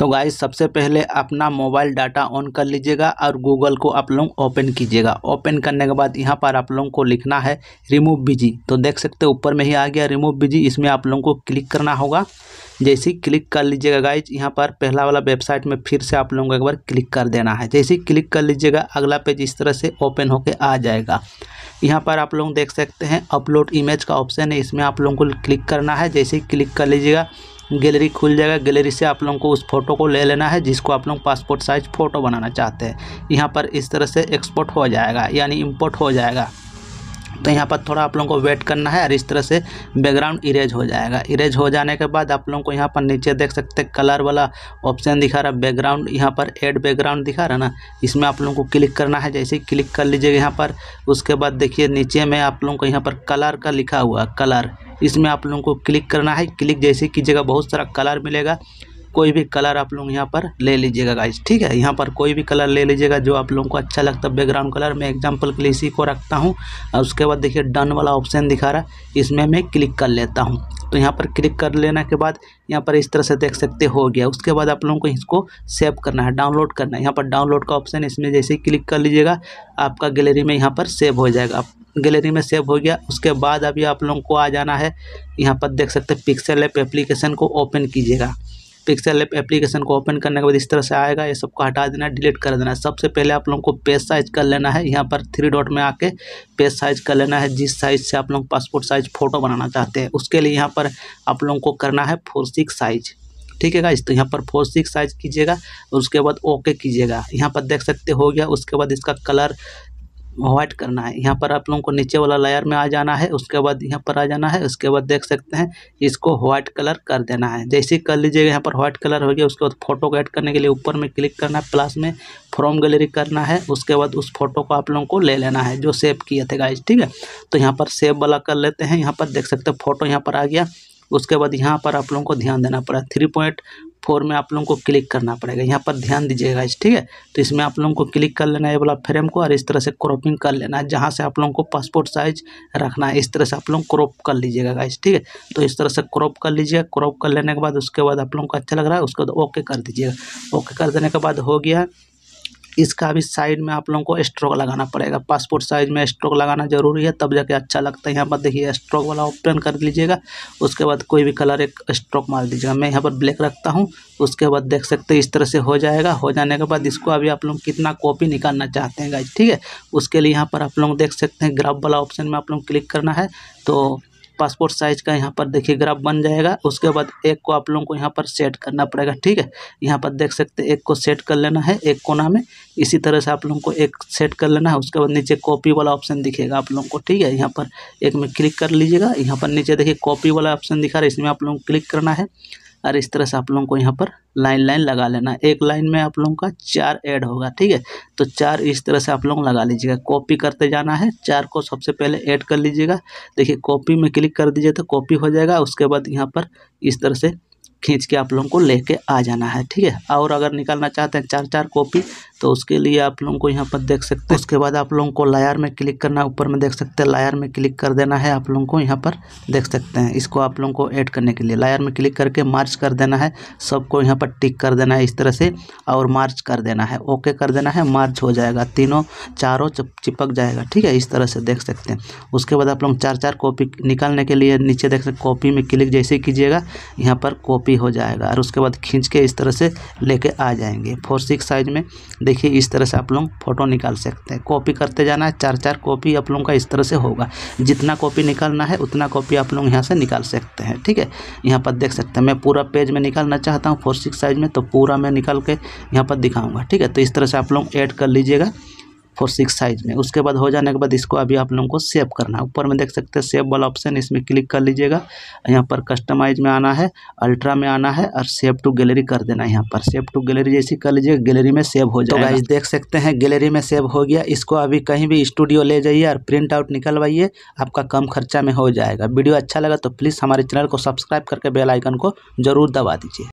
तो गाइस सबसे पहले अपना मोबाइल डाटा ऑन कर लीजिएगा और गूगल को आप लोग ओपन कीजिएगा ओपन करने के बाद यहाँ पर आप लोगों को लिखना है रिमूव बिजी तो देख सकते हो ऊपर में ही आ गया रिमूव बिजी इसमें आप लोगों को क्लिक करना होगा जैसे ही क्लिक कर लीजिएगा गाइज यहाँ पर पहला वाला वेबसाइट में फिर से आप लोगों को एक बार क्लिक कर देना है जैसे ही क्लिक कर लीजिएगा अगला पेज इस तरह से ओपन होकर आ जाएगा यहाँ पर आप लोग देख सकते हैं अपलोड इमेज का ऑप्शन है इसमें आप लोगों को क्लिक करना है जैसे ही क्लिक कर लीजिएगा गैलरी खुल जाएगा गैलरी से आप लोगों को उस फोटो को ले लेना है जिसको आप लोग पासपोर्ट साइज फ़ोटो बनाना चाहते हैं यहाँ पर इस तरह से एक्सपोर्ट हो जाएगा यानी इम्पोर्ट हो जाएगा तो यहाँ पर थोड़ा आप लोगों को वेट करना है और इस तरह से बैकग्राउंड इरेज हो जाएगा इरेज हो जाने के बाद आप लोगों को यहाँ पर नीचे देख सकते हैं कलर वाला ऑप्शन दिखा रहा है बैकग्राउंड यहाँ पर एड बैकग्राउंड दिखा रहा है ना इसमें आप लोगों को क्लिक करना है जैसे ही क्लिक कर लीजिएगा यहाँ पर उसके बाद देखिए नीचे में आप लोगों को यहाँ पर कलर का लिखा हुआ कलर इसमें आप लोगों को क्लिक करना है क्लिक जैसे कीजिएगा बहुत सारा कलर मिलेगा कोई भी कलर आप लोग यहाँ पर ले लीजिएगा गाइस ठीक है यहाँ पर कोई भी कलर ले लीजिएगा जो आप लोगों को अच्छा लगता है बैकग्राउंड कलर मैं एग्जाम्पल के लिए इसी को रखता हूँ और उसके बाद देखिए डन वाला ऑप्शन दिखा रहा है इसमें मैं क्लिक कर लेता हूँ तो यहाँ पर क्लिक कर लेने के बाद यहाँ पर इस तरह से देख सकते हो गया उसके बाद आप लोगों को इसको सेव करना है डाउनलोड करना है यहाँ पर डाउनलोड का ऑप्शन इसमें जैसे ही क्लिक कर लीजिएगा आपका गैलरी में यहाँ पर सेव हो जाएगा गैलरी में सेव हो गया उसके बाद अभी आप लोगों को आ जाना है यहाँ पर देख सकते हैं पिक्सल एप एप्लीकेशन को ओपन कीजिएगा पिक्सल ऐप एप्लीकेशन को ओपन करने के बाद इस तरह से आएगा ये सबको हटा देना है डिलीट कर देना है सबसे पहले आप लोगों को पेज साइज कर लेना है यहाँ पर थ्री डॉट में आके पेज साइज कर लेना है जिस साइज से आप लोग पासपोर्ट साइज फ़ोटो बनाना चाहते हैं उसके लिए यहाँ पर आप लोगों को करना है फोर सिक्स साइज़ ठीक है इस तो यहाँ पर फोर सिक्स साइज कीजिएगा उसके बाद ओके कीजिएगा यहाँ पर देख सकते हो गया उसके बाद इसका कलर अवॉइड करना है यहाँ पर आप लोगों को नीचे वाला लेयर में आ जाना है उसके बाद यहाँ पर आ जाना है उसके बाद देख सकते हैं इसको व्हाइट कलर कर देना है जैसे कर लीजिएगा यहाँ पर व्हाइट कलर हो गया उसके बाद फोटो को ऐड करने के लिए ऊपर में क्लिक करना है प्लस में फ्रॉम गैलरी करना है उसके बाद उस फोटो को आप लोगों को ले लेना है जो सेव किए थे गाइज ठीक है तो यहाँ पर सेव वाला कर लेते हैं यहाँ पर देख सकते हैं फोटो यहाँ पर आ गया उसके बाद यहाँ पर आप लोगों को ध्यान देना पड़ा थ्री पॉइंट फोर में आप लोगों को क्लिक करना पड़ेगा यहाँ पर ध्यान दीजिएगा इस ठीक है तो इसमें आप लोगों को क्लिक कर लेना है ये वाला फ्रेम को और इस तरह से क्रॉपिंग कर लेना है जहाँ से आप लोगों को पासपोर्ट साइज रखना है इस तरह से आप लोग क्रॉप कर लीजिएगा गाइस ठीक है तो इस तरह से क्रॉप कर लीजिएगा क्रॉप कर लेने के बाद उसके बाद आप लोगों को अच्छा लग रहा है उसके बाद ओके कर दीजिएगा ओके कर देने के बाद हो गया इसका भी साइड में आप लोगों को स्ट्रोक लगाना पड़ेगा पासपोर्ट साइज में स्ट्रोक लगाना जरूरी है तब जाके अच्छा लगता है यहाँ पर देखिए स्ट्रोक वाला ओपन कर लीजिएगा उसके बाद कोई भी कलर एक स्ट्रोक मार दीजिएगा मैं यहाँ पर ब्लैक रखता हूँ उसके बाद देख सकते हैं इस तरह से हो जाएगा हो जाने के बाद इसको अभी आप लोग कितना कॉपी निकालना चाहते हैं गाइज ठीक है उसके लिए यहाँ पर आप लोग देख सकते हैं ग्राफ वाला ऑप्शन में आप लोग क्लिक करना है तो पासपोर्ट साइज का यहाँ पर देखिए ग्राफ बन जाएगा उसके बाद एक को आप लोगों को यहाँ पर सेट करना पड़ेगा ठीक है यहाँ पर देख सकते एक को सेट कर लेना है एक कोना में इसी तरह से आप लोगों को एक सेट कर लेना है उसके बाद नीचे कॉपी वाला ऑप्शन दिखेगा आप लोगों को ठीक है यहाँ पर एक में क्लिक कर लीजिएगा यहाँ पर नीचे देखिए कॉपी वाला ऑप्शन दिखा रहा है इसमें आप लोगों को क्लिक करना है और इस तरह से आप लोगों को यहाँ पर लाइन लाइन लगा लेना एक लाइन में आप लोगों का चार ऐड होगा ठीक है तो चार इस तरह से आप लोग लगा लीजिएगा कॉपी करते जाना है चार को सबसे पहले ऐड कर लीजिएगा देखिए कॉपी में क्लिक कर दीजिए तो कॉपी हो जाएगा उसके बाद यहाँ पर इस तरह से खींच के आप लोगों को लेके आ जाना है ठीक है और अगर निकालना चाहते हैं चार चार कॉपी तो उसके लिए आप लोगों को यहाँ पर देख सकते हैं उसके बाद आप लोगों को लायर में क्लिक करना ऊपर में देख सकते हैं लायर में क्लिक कर देना है आप लोगों को यहाँ पर देख सकते हैं इसको आप लोगों को ऐड करने के लिए लायर में क्लिक करके मार्च कर देना है सबको यहाँ पर टिक कर देना है इस तरह से और मार्च कर देना है ओके कर देना है मार्च हो जाएगा तीनों चारों चिपक जाएगा ठीक है इस तरह से देख सकते हैं उसके बाद आप लोग चार चार कॉपी निकालने के लिए नीचे देख सकते कॉपी में क्लिक जैसे कीजिएगा यहाँ पर कॉपी कॉपी हो जाएगा और उसके बाद खींच के इस तरह से लेके आ जाएंगे फोर सिक्स साइज में देखिए इस तरह से आप लोग फ़ोटो निकाल सकते हैं कॉपी करते जाना है चार चार कॉपी आप लोगों का इस तरह से होगा जितना कॉपी निकालना है उतना कॉपी आप लोग यहाँ से निकाल सकते हैं ठीक है यहाँ पर देख सकते हैं मैं पूरा पेज में निकालना चाहता हूँ फोर सिक्स साइज में तो पूरा मैं निकाल के यहाँ पर दिखाऊँगा ठीक है तो इस तरह से आप लोग ऐड कर लीजिएगा फोर सिक्स साइज में उसके बाद हो जाने के बाद इसको अभी आप लोगों को सेव करना है ऊपर में देख सकते हैं सेव वाला ऑप्शन इसमें क्लिक कर लीजिएगा यहाँ पर कस्टमाइज में आना है अल्ट्रा में आना है और सेव टू गैलरी कर देना है यहाँ पर सेव टू गैलरी जैसे कर लीजिएगा गैलरी में सेव हो तो जाएगा तो देख सकते हैं गैलरी में सेव हो गया इसको अभी कहीं भी स्टूडियो ले जाइए और प्रिंट आउट निकलवाइए आपका कम खर्चा में हो जाएगा वीडियो अच्छा लगा तो प्लीज़ हमारे चैनल को सब्सक्राइब करके बेलाइकन को जरूर दबा दीजिए